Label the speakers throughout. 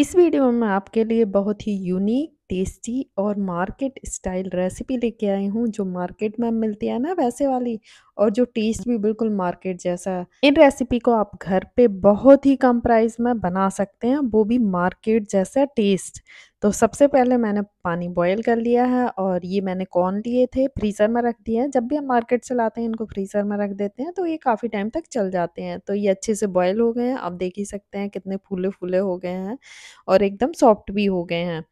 Speaker 1: इस वीडियो में आपके लिए बहुत ही यूनिक टेस्टी और मार्केट स्टाइल रेसिपी लेके आई हूँ जो मार्केट में मिलती है ना वैसे वाली और जो टेस्ट भी बिल्कुल मार्केट जैसा है इन रेसिपी को आप घर पे बहुत ही कम प्राइस में बना सकते हैं वो भी मार्केट जैसा टेस्ट तो सबसे पहले मैंने पानी बॉयल कर लिया है और ये मैंने कॉर्न लिए थे फ्रीज़र में रख दिए हैं जब भी हम मार्केट से लाते हैं इनको फ्रीज़र में रख देते हैं तो ये काफ़ी टाइम तक चल जाते हैं तो ये अच्छे से बॉयल हो गए हैं आप देख ही सकते हैं कितने फूले फूले हो गए हैं और एकदम सॉफ्ट भी हो गए हैं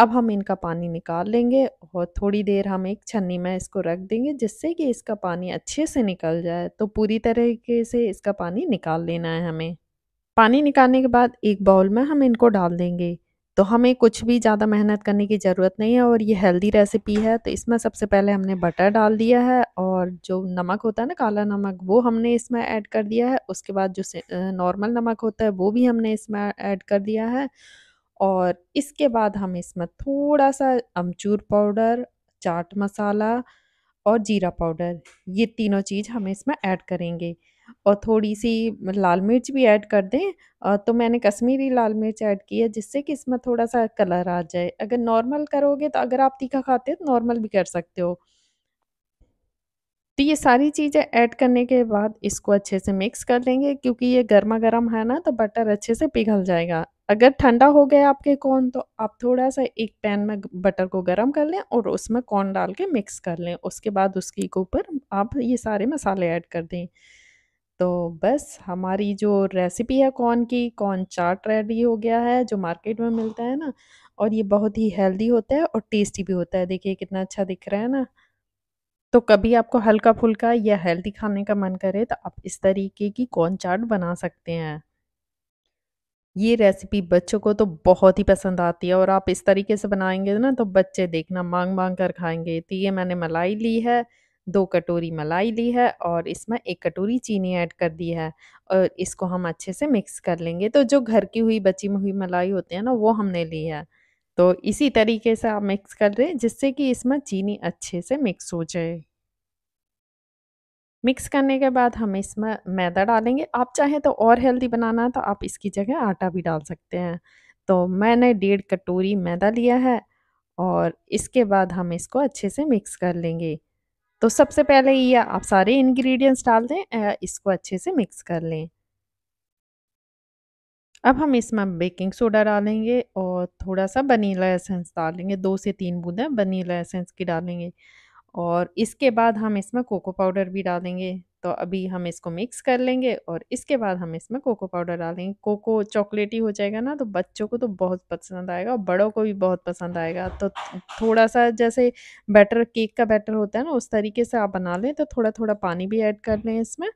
Speaker 1: अब हम इनका पानी निकाल लेंगे और थोड़ी देर हम एक छन्नी में इसको रख देंगे जिससे कि इसका पानी अच्छे से निकल जाए तो पूरी तरीके से इसका पानी निकाल लेना है हमें पानी निकालने के बाद एक बाउल में हम इनको डाल देंगे तो हमें कुछ भी ज़्यादा मेहनत करने की ज़रूरत नहीं है और ये हेल्दी रेसिपी है तो इसमें सबसे पहले हमने बटर डाल दिया है और जो नमक होता है ना काला नमक वो हमने इसमें ऐड कर दिया है उसके बाद जो नॉर्मल नमक होता है वो भी हमने इसमें ऐड कर दिया है और इसके बाद हम इसमें थोड़ा सा अमचूर पाउडर चाट मसाला और जीरा पाउडर ये तीनों चीज़ हम इसमें ऐड करेंगे और थोड़ी सी लाल मिर्च भी ऐड कर दें तो मैंने कश्मीरी लाल मिर्च ऐड की है जिससे कि इसमें थोड़ा सा कलर आ जाए अगर नॉर्मल करोगे तो अगर आप तीखा खाते हो तो नॉर्मल भी कर सकते हो तो ये सारी चीज़ें ऐड करने के बाद इसको अच्छे से मिक्स कर लेंगे क्योंकि ये गर्मा गर्म है ना तो बटर अच्छे से पिघल जाएगा अगर ठंडा हो गया आपके कॉर्न तो आप थोड़ा सा एक पैन में बटर को गर्म कर लें और उसमें कॉर्न डाल के मिक्स कर लें उसके बाद उसके ऊपर आप ये सारे मसाले ऐड कर दें तो बस हमारी जो रेसिपी है कॉर्न की कॉर्न चाट रेडी हो गया है जो मार्केट में मिलता है ना और ये बहुत ही हेल्दी होता है और टेस्टी भी होता है देखिए कितना अच्छा दिख रहा है ना तो कभी आपको हल्का फुल्का या हेल्दी खाने का मन करे तो आप इस तरीके की कॉर्न चाट बना सकते हैं ये रेसिपी बच्चों को तो बहुत ही पसंद आती है और आप इस तरीके से बनाएंगे ना तो बच्चे देखना मांग मांग कर खाएंगे तो ये मैंने मलाई ली है दो कटोरी मलाई ली है और इसमें एक कटोरी चीनी ऐड कर दी है और इसको हम अच्छे से मिक्स कर लेंगे तो जो घर की हुई बची हुई मलाई होती है ना वो हमने ली है तो इसी तरीके से आप मिक्स कर हैं जिससे कि इसमें चीनी अच्छे से मिक्स हो जाए मिक्स करने के बाद हम इसमें मैदा डालेंगे आप चाहें तो और हेल्दी बनाना है तो आप इसकी जगह आटा भी डाल सकते हैं तो मैंने डेढ़ कटोरी मैदा लिया है और इसके बाद हम इसको अच्छे से मिक्स कर लेंगे तो सबसे पहले ये आप सारे इंग्रेडिएंट्स डाल दें इसको अच्छे से मिक्स कर लें अब हम इसमें बेकिंग सोडा डालेंगे और थोड़ा सा वनीला एसेंस डालेंगे दो से तीन बूंदें वनीला एसेंस की डालेंगे और इसके बाद हम इसमें कोको पाउडर भी डालेंगे तो अभी हम इसको मिक्स कर लेंगे और इसके बाद हम इसमें कोको पाउडर डालेंगे कोको चॉकलेटी हो जाएगा ना तो बच्चों को तो बहुत पसंद आएगा और बड़ों को भी बहुत पसंद आएगा तो थोड़ा सा जैसे बैटर केक का बैटर होता है ना उस तरीके से आप बना लें तो थोड़ा थोड़ा पानी भी ऐड कर लें इसमें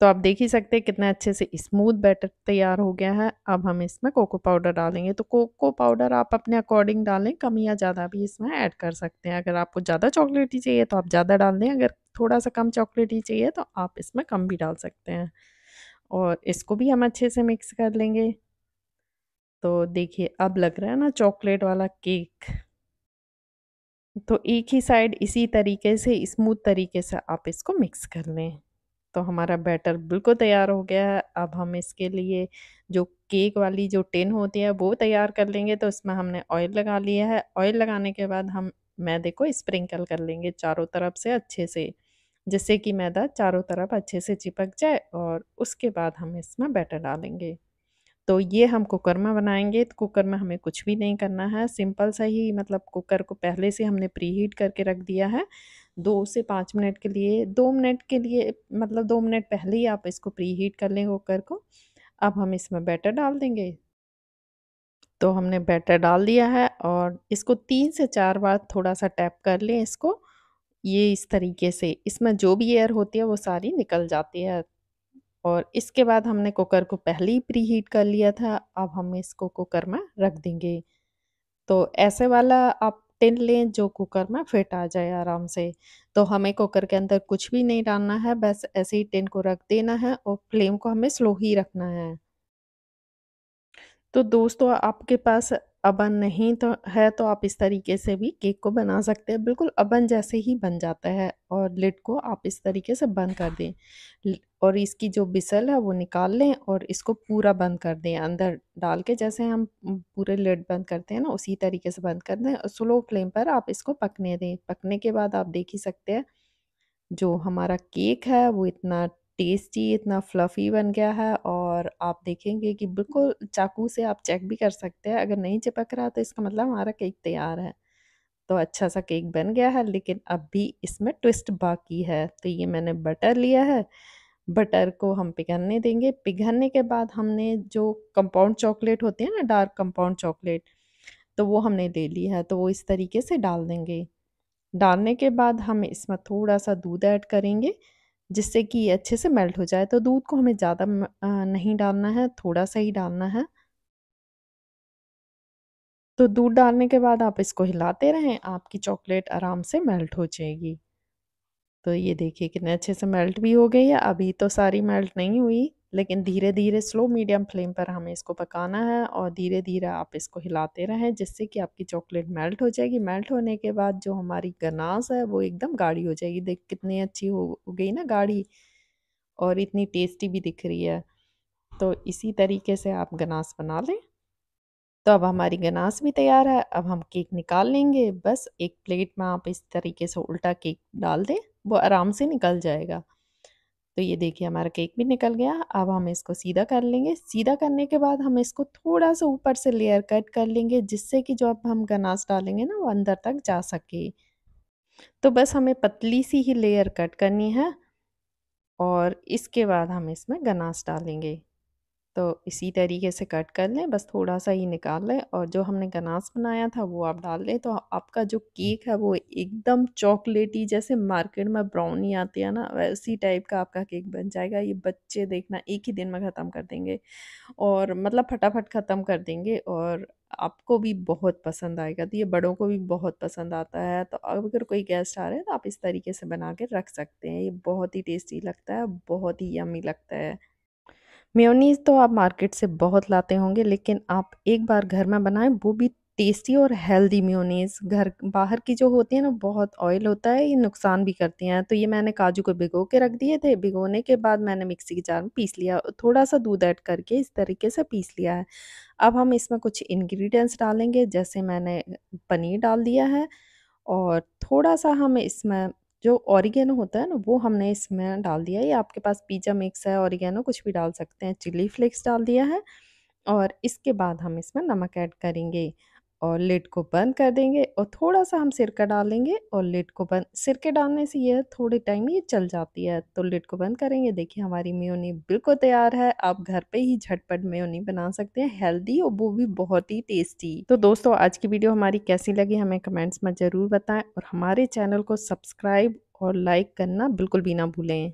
Speaker 1: तो आप देख ही सकते हैं कितने अच्छे से स्मूथ बैटर तैयार हो गया है अब हम इसमें कोको पाउडर डालेंगे तो कोको पाउडर आप अपने अकॉर्डिंग डालें कम या ज़्यादा भी इसमें ऐड कर सकते हैं अगर आपको ज़्यादा चॉकलेटी चाहिए तो आप ज़्यादा डाल दें अगर थोड़ा सा कम चॉकलेटी चाहिए तो आप इसमें कम भी डाल सकते हैं और इसको भी हम अच्छे से मिक्स कर लेंगे तो देखिए अब लग रहा है ना चॉकलेट वाला केक तो एक ही साइड इसी तरीके से स्मूथ तरीके से आप इसको मिक्स कर लें तो हमारा बैटर बिल्कुल तैयार हो गया है अब हम इसके लिए जो केक वाली जो टिन होती है वो तैयार कर लेंगे तो इसमें हमने ऑयल लगा लिया है ऑयल लगाने के बाद हम मैदे को स्प्रिंकल कर लेंगे चारों तरफ से अच्छे से जिससे कि मैदा चारों तरफ अच्छे से चिपक जाए और उसके बाद हम इसमें बैटर डालेंगे तो ये हम कुकर में बनाएंगे तो कुकर में हमें कुछ भी नहीं करना है सिंपल सा ही मतलब कुकर को पहले से हमने प्री हीट करके रख दिया है दो से पाँच मिनट के लिए दो मिनट के लिए मतलब दो मिनट पहले ही आप इसको प्री हीट कर लें कुकर को अब हम इसमें बैटर डाल देंगे तो हमने बैटर डाल दिया है और इसको तीन से चार बार थोड़ा सा टैप कर लें इसको ये इस तरीके से इसमें जो भी एयर होती है वो सारी निकल जाती है और इसके बाद हमने कुकर को पहले ही प्री हीट कर लिया था अब हम इसको कुकर में रख देंगे तो ऐसे वाला आप टिन लें जो कुकर में फिट आ जाए आराम से तो हमें कुकर के अंदर कुछ भी नहीं डालना है बस ऐसे ही टिन को रख देना है और फ्लेम को हमें स्लो ही रखना है तो दोस्तों आपके पास अबन नहीं तो है तो आप इस तरीके से भी केक को बना सकते हैं बिल्कुल अबन जैसे ही बन जाता है और लिड को आप इस तरीके से बंद कर दें और इसकी जो बिसल है वो निकाल लें और इसको पूरा बंद कर दें अंदर डाल के जैसे हम पूरे लिड बंद करते हैं ना उसी तरीके से बंद कर दें और स्लो फ्लेम पर आप इसको पकने दें पकने के बाद आप देख ही सकते हैं जो हमारा केक है वो इतना टेस्टी इतना फ्लफ़ी बन गया है और आप देखेंगे कि बिल्कुल चाकू से आप चेक भी कर सकते हैं अगर नहीं चिपक रहा तो इसका मतलब हमारा केक तैयार है तो अच्छा सा केक बन गया है लेकिन अब भी इसमें ट्विस्ट बाकी है तो ये मैंने बटर लिया है बटर को हम पिघलने देंगे पिघलने के बाद हमने जो कंपाउंड चॉकलेट होती है ना डार्क कंपाउंड चॉकलेट तो वो हमने ले ली है तो वो इस तरीके से डाल देंगे डालने के बाद हम इसमें थोड़ा सा दूध ऐड करेंगे जिससे कि ये अच्छे से मेल्ट हो जाए तो दूध को हमें ज़्यादा नहीं डालना है थोड़ा सा ही डालना है तो दूध डालने के बाद आप इसको हिलाते रहें आपकी चॉकलेट आराम से मेल्ट हो जाएगी तो ये देखिए कितने अच्छे से मेल्ट भी हो गई है अभी तो सारी मेल्ट नहीं हुई लेकिन धीरे धीरे स्लो मीडियम फ्लेम पर हमें इसको पकाना है और धीरे धीरे आप इसको हिलाते रहें जिससे कि आपकी चॉकलेट मेल्ट हो जाएगी मेल्ट होने के बाद जो हमारी गनास है वो एकदम गाढ़ी हो जाएगी देख कितनी अच्छी हो गई ना गाढ़ी और इतनी टेस्टी भी दिख रही है तो इसी तरीके से आप गनास बना लें तो अब हमारी गनास भी तैयार है अब हम केक निकाल लेंगे बस एक प्लेट में आप इस तरीके से उल्टा केक डाल दें वो आराम से निकल जाएगा तो ये देखिए हमारा केक भी निकल गया अब हम इसको सीधा कर लेंगे सीधा करने के बाद हम इसको थोड़ा सा ऊपर से लेयर कट कर लेंगे जिससे कि जो अब हम गनास डालेंगे ना वो अंदर तक जा सके तो बस हमें पतली सी ही लेयर कट करनी है और इसके बाद हम इसमें गनास डालेंगे तो इसी तरीके से कट कर लें बस थोड़ा सा ही निकाल लें और जो हमने गनास बनाया था वो आप डाल लें तो आपका जो केक है वो एकदम चॉकलेटी जैसे मार्केट में ब्राउनी आती है ना वैसी टाइप का आपका केक बन जाएगा ये बच्चे देखना एक ही दिन में ख़त्म कर देंगे और मतलब फटाफट ख़त्म कर देंगे और आपको भी बहुत पसंद आएगा तो ये बड़ों को भी बहुत पसंद आता है तो अगर कोई गेस्ट आ रहे हैं तो आप इस तरीके से बना के रख सकते हैं ये बहुत ही टेस्टी लगता है बहुत ही यमी लगता है मेयोनीज़ तो आप मार्केट से बहुत लाते होंगे लेकिन आप एक बार घर में बनाएं वो भी टेस्टी और हेल्दी मेयोनीज़ घर बाहर की जो होती है ना बहुत ऑयल होता है ये नुकसान भी करती हैं तो ये मैंने काजू को भिगो के रख दिए थे भिगोने के बाद मैंने मिक्सी के जार में पीस लिया थोड़ा सा दूध ऐड करके इस तरीके से पीस लिया है अब हम इसमें कुछ इंग्रेडिएंट्स डालेंगे जैसे मैंने पनीर डाल दिया है और थोड़ा सा हम इसमें जो ऑरिगेनो होता है ना वो हमने इसमें डाल दिया ये आपके पास पिज़्ज़ा मिक्स है ऑरिगेनो कुछ भी डाल सकते हैं चिली फ्लेक्स डाल दिया है और इसके बाद हम इसमें नमक ऐड करेंगे और लिड को बंद कर देंगे और थोड़ा सा हम सिरका डाल देंगे और लिड को बंद सिरके डालने से यह थोड़े टाइम ये चल जाती है तो लिड को बंद करेंगे देखिए हमारी मेयोनी बिल्कुल तैयार है आप घर पे ही झटपट मेयोनी बना सकते हैं हेल्दी और वो भी बहुत ही टेस्टी तो दोस्तों आज की वीडियो हमारी कैसी लगी हमें कमेंट्स में ज़रूर बताएं और हमारे चैनल को सब्सक्राइब और लाइक करना बिल्कुल भी ना भूलें